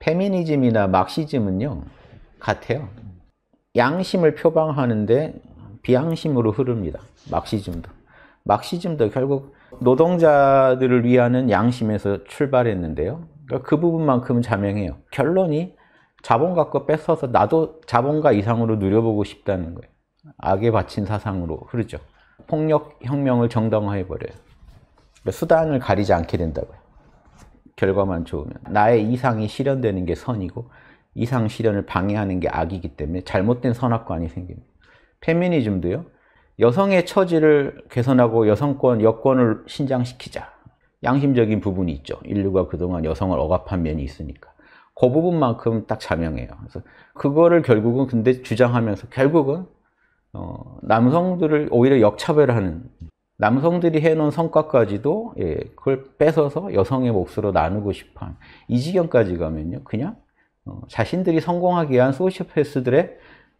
페미니즘이나 막시즘은요 같아요. 양심을 표방하는데 비양심으로 흐릅니다. 막시즘도. 막시즘도 결국 노동자들을 위하는 양심에서 출발했는데요. 그러니까 그 부분만큼은 자명해요. 결론이 자본 갖고 뺏어서 나도 자본가 이상으로 누려보고 싶다는 거예요. 악에 바친 사상으로 흐르죠. 폭력혁명을 정당화해버려요. 그러니까 수단을 가리지 않게 된다고요. 결과만 좋으면 나의 이상이 실현되는 게 선이고 이상 실현을 방해하는 게 악이기 때문에 잘못된 선악관이 생깁니다. 페미니즘도요. 여성의 처지를 개선하고 여성권, 여권을 신장시키자. 양심적인 부분이 있죠. 인류가 그동안 여성을 억압한 면이 있으니까. 그 부분만큼 딱 자명해요. 그래서 그거를 결국은 근데 주장하면서 결국은 어, 남성들을 오히려 역차별하는 남성들이 해놓은 성과까지도 예, 그걸 뺏어서 여성의 몫으로 나누고 싶어 이 지경까지 가면요 그냥 어, 자신들이 성공하기 위한 소시오패스들의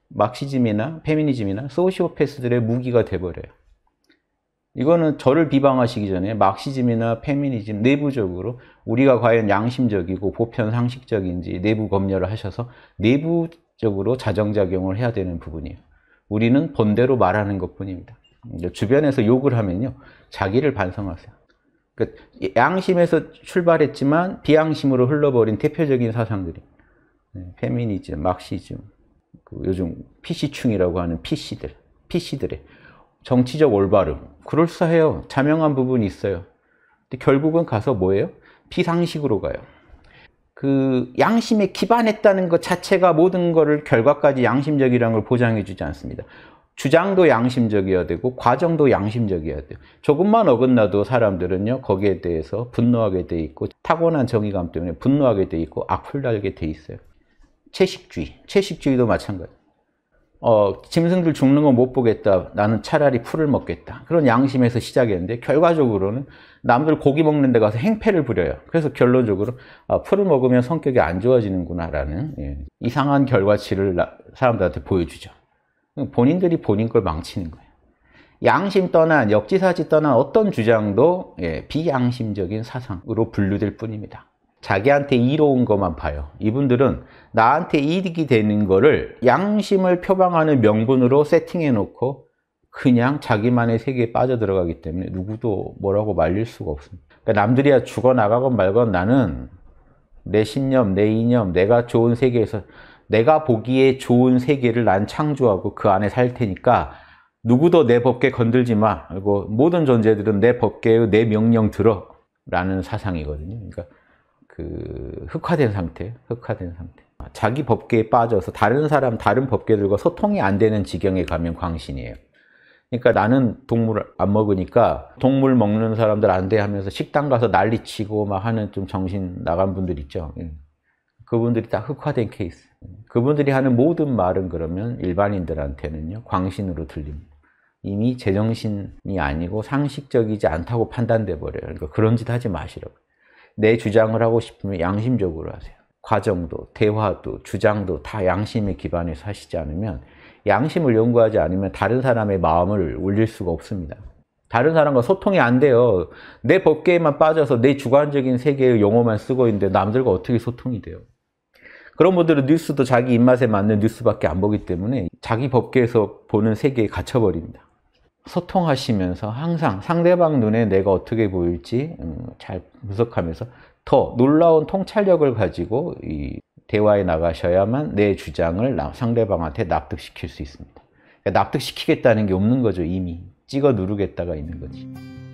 막시즘이나 페미니즘이나 소시오패스들의 무기가 돼버려요 이거는 저를 비방하시기 전에 막시즘이나 페미니즘 내부적으로 우리가 과연 양심적이고 보편 상식적인지 내부 검열을 하셔서 내부적으로 자정작용을 해야 되는 부분이에요 우리는 본대로 말하는 것뿐입니다 주변에서 욕을 하면요. 자기를 반성하세요. 그러니까 양심에서 출발했지만 비양심으로 흘러버린 대표적인 사상들이 네, 페미니즘, 막시즘, 그 요즘 PC충이라고 하는 PC들, PC들의 정치적 올바름, 그럴싸해요. 자명한 부분이 있어요. 근데 결국은 가서 뭐예요? 비상식으로 가요. 그 양심에 기반했다는 것 자체가 모든 것을 결과까지 양심적이라는 걸 보장해 주지 않습니다. 주장도 양심적이어야 되고 과정도 양심적이어야 돼요. 조금만 어긋나도 사람들은요 거기에 대해서 분노하게 돼 있고 타고난 정의감 때문에 분노하게 돼 있고 악플 달게 돼 있어요. 채식주의, 채식주의도 마찬가지. 어, 짐승들 죽는 거 못 보겠다. 나는 차라리 풀을 먹겠다. 그런 양심에서 시작했는데 결과적으로는 남들 고기 먹는 데 가서 행패를 부려요. 그래서 결론적으로 아, 풀을 먹으면 성격이 안 좋아지는구나라는 예, 이상한 결과치를 사람들한테 보여주죠. 본인들이 본인 걸 망치는 거예요. 양심 떠난, 역지사지 떠난 어떤 주장도 예, 비양심적인 사상으로 분류될 뿐입니다. 자기한테 이로운 것만 봐요. 이분들은 나한테 이득이 되는 거를 양심을 표방하는 명분으로 세팅해 놓고 그냥 자기만의 세계에 빠져들어가기 때문에 누구도 뭐라고 말릴 수가 없습니다. 그러니까 남들이야 죽어나가건 말건 나는 내 신념, 내 이념, 내가 좋은 세계에서 내가 보기에 좋은 세계를 난 창조하고 그 안에 살 테니까 누구도 내 법계 건들지 마. 그리고 모든 존재들은 내 법계의 내 명령 들어. 라는 사상이거든요. 그러니까 그 흑화된 상태, 흑화된 상태. 자기 법계에 빠져서 다른 사람, 다른 법계들과 소통이 안 되는 지경에 가면 광신이에요. 그러니까 나는 동물 안 먹으니까 동물 먹는 사람들 안 돼 하면서 식당 가서 난리치고 막 하는 좀 정신 나간 분들 있죠. 예. 그분들이 다 흑화된 케이스. 그분들이 하는 모든 말은 그러면 일반인들한테는요, 광신으로 들립니다. 이미 제정신이 아니고 상식적이지 않다고 판단돼 버려요. 그러니까 그런 짓 하지 마시라고. 내 주장을 하고 싶으면 양심적으로 하세요. 과정도, 대화도, 주장도 다 양심에 기반해서 하시지 않으면 양심을 연구하지 않으면 다른 사람의 마음을 울릴 수가 없습니다. 다른 사람과 소통이 안 돼요. 내 법계에만 빠져서 내 주관적인 세계의 용어만 쓰고 있는데 남들과 어떻게 소통이 돼요? 그런 분들은 뉴스도 자기 입맛에 맞는 뉴스밖에 안 보기 때문에 자기 법계에서 보는 세계에 갇혀버립니다. 소통하시면서 항상 상대방 눈에 내가 어떻게 보일지 음, 잘 분석하면서 더 놀라운 통찰력을 가지고 이 대화에 나가셔야만 내 주장을 상대방한테 납득시킬 수 있습니다. 그러니까 납득시키겠다는 게 없는 거죠, 이미. 찍어 누르겠다가 있는 거지.